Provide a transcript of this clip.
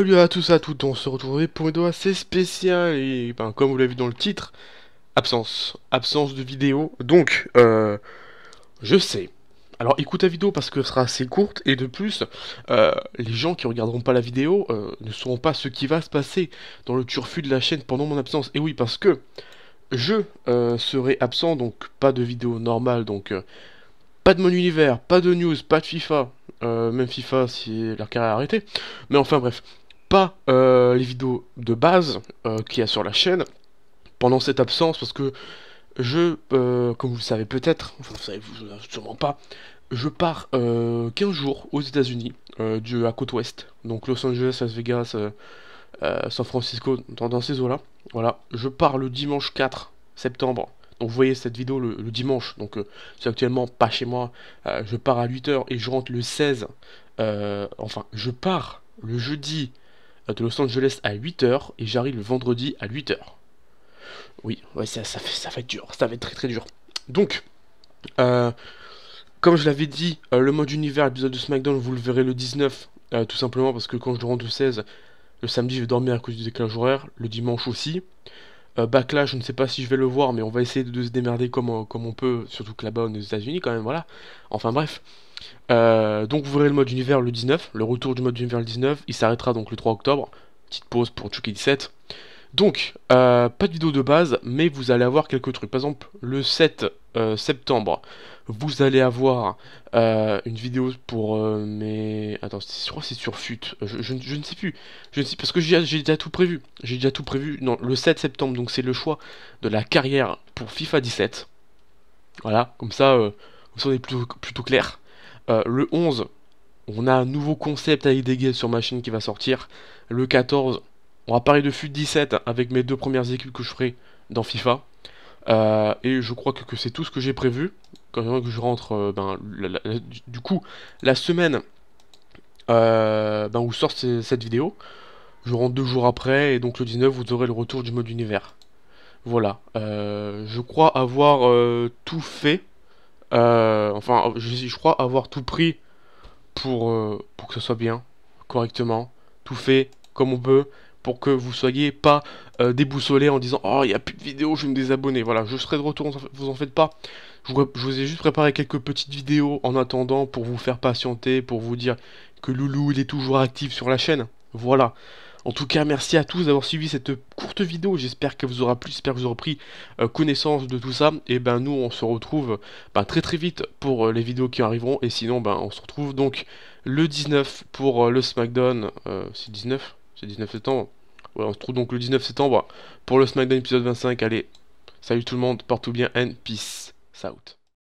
Salut à tous à toutes, on se retrouve pour une vidéo assez spéciale et ben, comme vous l'avez vu dans le titre, absence, absence de vidéo. Donc, euh, je sais. Alors écoute la vidéo parce que ce sera assez courte et de plus, euh, les gens qui regarderont pas la vidéo euh, ne sauront pas ce qui va se passer dans le turfu de la chaîne pendant mon absence. Et oui, parce que je serai absent, donc pas de vidéo normale, donc pas de mon univers, pas de news, pas de FIFA, même FIFA si leur carrière est arrêtée. Mais enfin bref, pas euh, les vidéos de base euh, qu'il y a sur la chaîne pendant cette absence parce que je, euh, comme vous le savez peut-être, vous savez sûrement pas, je pars 15 jours aux États-Unis, du à côte ouest, donc Los Angeles, Las Vegas, San Francisco, dans, ces eaux-là. Voilà, je pars le dimanche 4 septembre. Donc vous voyez cette vidéo le, le dimanche, donc c'est actuellement pas chez moi. je pars à 8h et je rentre le 16. enfin, je pars le jeudi de Los Angeles à 8h et j'arrive le vendredi à 8h. Oui, ouais, ça, fait, ça va dur, ça va être très très dur. Donc, euh, comme je l'avais dit, euh, le mode univers, l'épisode de SmackDown, vous le verrez le 19, euh, tout simplement parce que quand je rentre le 16, le samedi je vais dormir à cause du décalage horaire, le dimanche aussi. Backlash, je ne sais pas si je vais le voir, mais on va essayer de, se démerder comme, comme on peut, surtout que là-bas aux États-Unis quand même, voilà. Enfin bref. Euh, donc vous verrez le mode univers le 19, le retour du mode univers le 19, il s'arrêtera donc le 3 octobre, petite pause pour Chucky 17. Donc, euh, pas de vidéo de base, mais vous allez avoir quelques trucs. Par exemple, le 7 euh, septembre, vous allez avoir une vidéo pour mes... Attends, je crois que c'est sur FUT, je, ne sais plus. Je ne sais, parce que j'ai déjà tout prévu. J'ai déjà tout prévu. Non, le 7 septembre, donc c'est le choix de la carrière pour FIFA 17. Voilà, comme ça, vous est plutôt clair. Euh, le 11, on a un nouveau concept à des sur ma chaîne qui va sortir. Le 14, on va parler de FUT 17 avec mes deux premières équipes que je ferai dans FIFA. Euh, et je crois que, c'est tout ce que j'ai prévu. Quand je rentre, euh, ben, du coup, la semaine ben, où sort cette vidéo, je rentre deux jours après, et donc le 19, vous aurez le retour du mode univers. Voilà, je crois avoir tout fait. Euh, enfin, je, crois avoir tout pris pour, euh, pour que ce soit bien, correctement, tout fait comme on peut, pour que vous soyez pas euh, déboussolés en disant Oh, il n'y a plus de vidéos, je vais me désabonner. Voilà, je serai de retour, vous en faites pas. Je vous, je vous ai juste préparé quelques petites vidéos en attendant pour vous faire patienter, pour vous dire que Loulou, il est toujours actif sur la chaîne. Voilà. En tout cas, merci à tous d'avoir suivi cette courte vidéo. J'espère qu'elle vous aura plu, j'espère que vous aurez pris euh, connaissance de tout ça. Et ben nous, on se retrouve ben, très très vite pour euh, les vidéos qui arriveront. Et sinon, ben on se retrouve donc le 19 pour euh, le SmackDown. c'est 19 C'est 19 septembre Ouais, on se retrouve donc le 19 septembre pour le SmackDown épisode 25. Allez, salut tout le monde, porte-vous bien and peace. Out.